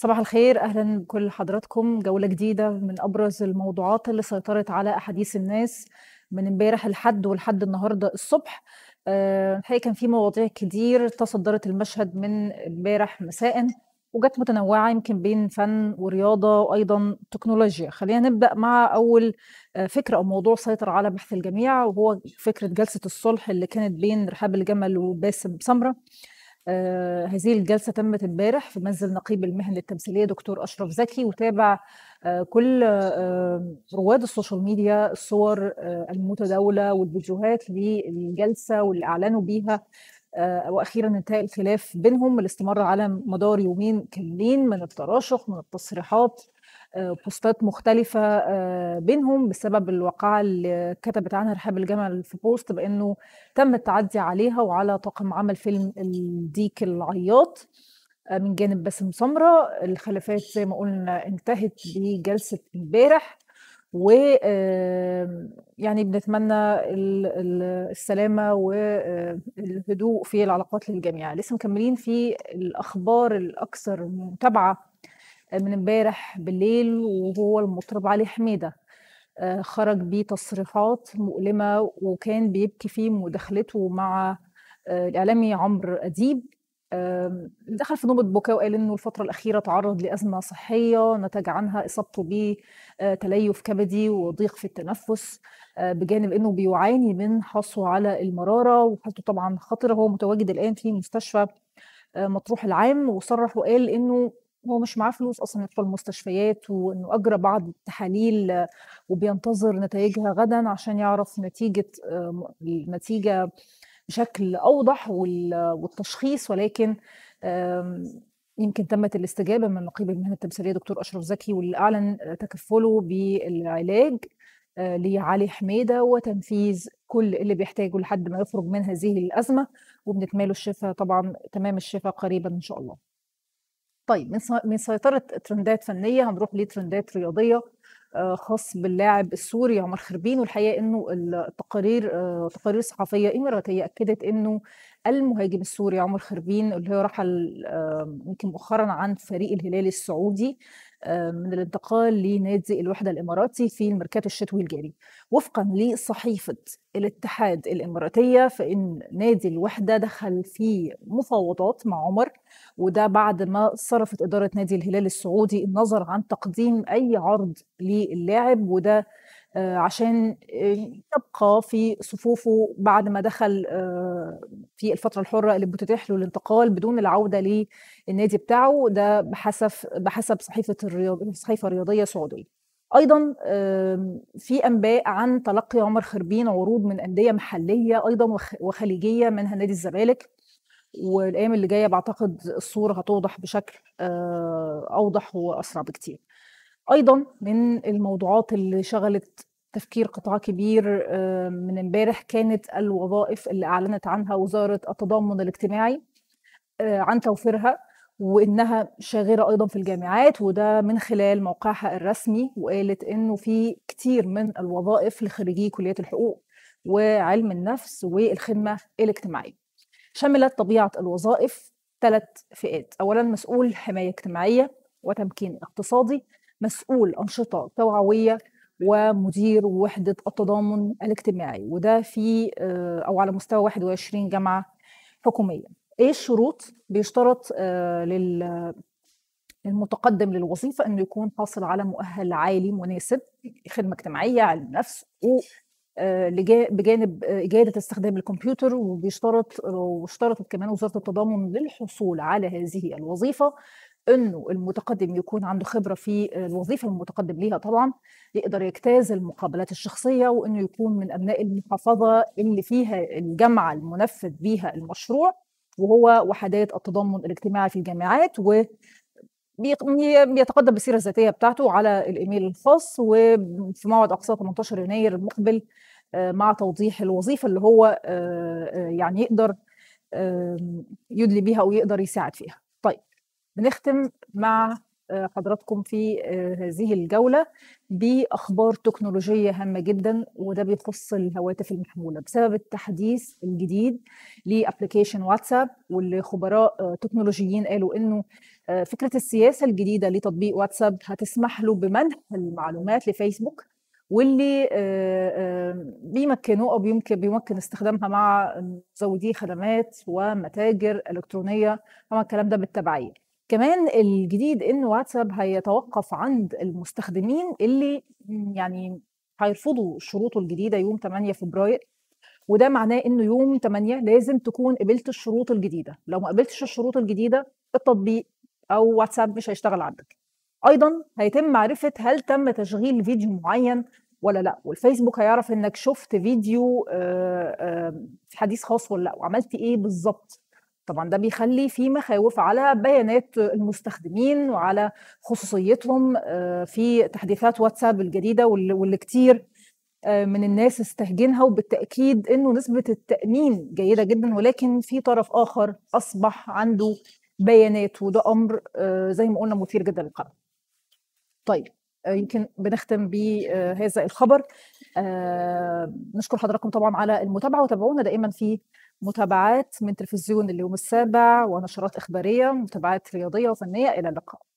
صباح الخير اهلا بكل حضراتكم جوله جديده من ابرز الموضوعات اللي سيطرت على احاديث الناس من امبارح الحد والحد النهارده الصبح آه، الحقيقه كان في مواضيع كتير تصدرت المشهد من امبارح مساء وجت متنوعه يمكن بين فن ورياضه وايضا تكنولوجيا خلينا نبدا مع اول آه، فكره او موضوع سيطر على بحث الجميع وهو فكره جلسه الصلح اللي كانت بين رحاب الجمل وباسم سمره آه، هذه الجلسة تمت امبارح في منزل نقيب المهن التمثيلية دكتور أشرف زكي وتابع آه، كل آه، رواد السوشيال ميديا الصور المتداولة والفيديوهات للجلسة واللي أعلنوا بيها واخيرا انتهى الخلاف بينهم اللي استمر على مدار يومين كاملين من التراشق من التصريحات آه، بوستات مختلفة آه، بينهم بسبب الواقعة اللي كتبت عنها رحاب الجمل في بوست بأنه تم التعدي عليها وعلى طاقم عمل فيلم الديك العياط آه، من جانب باسم سمرة الخلافات زي ما قلنا انتهت بجلسة امبارح و يعني بنتمنى السلامه والهدوء في العلاقات للجميع لسه مكملين في الاخبار الاكثر متابعه من امبارح بالليل وهو المطرب علي حميده آه، خرج بيه تصريحات مؤلمه وكان بيبكي فيه مداخلته مع آه، الاعلامي عمرو اديب دخل في نوبة بكاء وقال إنه الفترة الأخيرة تعرض لأزمة صحية نتج عنها إصابته بتليف آه، كبدي وضيق في التنفس بجانب إنه بيعاني من حصو على المرارة وحالته طبعا خطرة هو متواجد الآن في مستشفى مطروح العام وصرح وقال إنه هو مش معاه فلوس اصلا يدخل المستشفيات وانه اجرى بعض التحاليل وبينتظر نتائجها غدا عشان يعرف نتيجه آه، النتيجه بشكل اوضح والتشخيص ولكن يمكن تمت الاستجابه من نقيب المهنه التمثيليه دكتور اشرف زكي واللي اعلن تكفله بالعلاج آه، لعلي حميده وتنفيذ كل اللي بيحتاجه لحد ما يخرج من هذه الازمه وبنتماله الشفاء طبعا تمام الشفاء قريبا ان شاء الله طيب من من سيطره ترندات فنيه هنروح لترندات رياضيه آه، خاص باللاعب السوري عمر خربين والحقيقه انه التقارير آه، تقارير صحفيه اماراتيه اكدت انه المهاجم السوري عمر خربين اللي هو رحل آه، يمكن مؤخرا عن فريق الهلال السعودي آه، من الانتقال لنادي الوحدة الإماراتي في المركات الشتوي الجاري وفقا لصحيفة الاتحاد الإماراتية فإن نادي الوحدة دخل في مفاوضات مع عمر وده بعد ما صرفت إدارة نادي الهلال السعودي النظر عن تقديم أي عرض للاعب وده آه، عشان آه، يبقى في صفوفه بعد ما دخل آه، في الفتره الحره اللي بتتيح له الانتقال بدون العوده للنادي بتاعه ده بحسب بحسب صحيفه الرياض صحيفه رياضيه سعوديه ايضا في انباء عن تلقي عمر خربين عروض من انديه محليه ايضا وخليجيه منها نادي الزمالك والايام اللي جايه بعتقد الصوره هتوضح بشكل اوضح واسرع بكتير ايضا من الموضوعات اللي شغلت تفكير قطاع كبير من امبارح كانت الوظائف اللي اعلنت عنها وزاره التضامن الاجتماعي آه، عن توفيرها وانها شاغره ايضا في الجامعات وده من خلال موقعها الرسمي وقالت انه في كتير من الوظائف لخريجي كليات الحقوق وعلم النفس والخدمه الاجتماعيه. شملت طبيعه الوظائف ثلاث فئات، اولا مسؤول حمايه اجتماعيه وتمكين اقتصادي مسؤول أنشطة توعوية ومدير وحدة التضامن الاجتماعي وده في آه، أو على مستوى 21 جامعة حكومية إيه الشروط؟ بيشترط آه، للمتقدم للوظيفة أنه يكون حاصل على مؤهل عالي مناسب خدمة اجتماعية علم نفس و آه، بجانب إجادة استخدام الكمبيوتر وبيشترط واشترطت كمان وزارة التضامن للحصول على هذه الوظيفة انه المتقدم يكون عنده خبره في الوظيفه المتقدم ليها طبعا يقدر يجتاز المقابلات الشخصيه وانه يكون من ابناء المحافظه اللي فيها الجامعه المنفذ بيها المشروع وهو وحدات التضامن الاجتماعي في الجامعات و بيتقدم بالسيره الذاتيه بتاعته على الايميل الخاص وفي موعد اقصى 18 يناير المقبل آه، مع توضيح الوظيفه اللي هو آه، آه، يعني يقدر يدلي بيها او يقدر يساعد فيها. طيب بنختم مع آه، حضراتكم في آه، هذه الجولة بأخبار تكنولوجية هامة جدا وده بيخص الهواتف المحمولة بسبب التحديث الجديد لأبليكيشن واتساب واللي خبراء آه، تكنولوجيين قالوا إنه فكرة السياسة الجديدة لتطبيق واتساب هتسمح له بمنح المعلومات لفيسبوك واللي بيمكنوه او بيمكن بيمكن استخدامها مع مزودي خدمات ومتاجر الكترونيه طبعا الكلام ده بالتبعيه كمان الجديد ان واتساب هيتوقف عند المستخدمين اللي يعني هيرفضوا شروطه الجديده يوم 8 فبراير وده معناه انه يوم 8 لازم تكون قبلت الشروط الجديده لو ما قبلتش الشروط الجديده التطبيق او واتساب مش هيشتغل عندك ايضا هيتم معرفه هل تم تشغيل فيديو معين ولا لا والفيسبوك هيعرف انك شفت فيديو آه، آه، في حديث خاص ولا لا وعملت ايه بالظبط طبعا ده بيخلي في مخاوف على بيانات المستخدمين وعلى خصوصيتهم آه، في تحديثات واتساب الجديده واللي كتير آه، من الناس استهجنها وبالتاكيد انه نسبه التامين جيده جدا ولكن في طرف اخر اصبح عنده بيانات وده امر آه، زي ما قلنا مثير جدا للقلق. طيب يمكن بنختم بهذا الخبر نشكر حضراتكم طبعا على المتابعه وتابعونا دائما في متابعات من تلفزيون اليوم السابع ونشرات إخبارية متابعات رياضية وفنية إلى اللقاء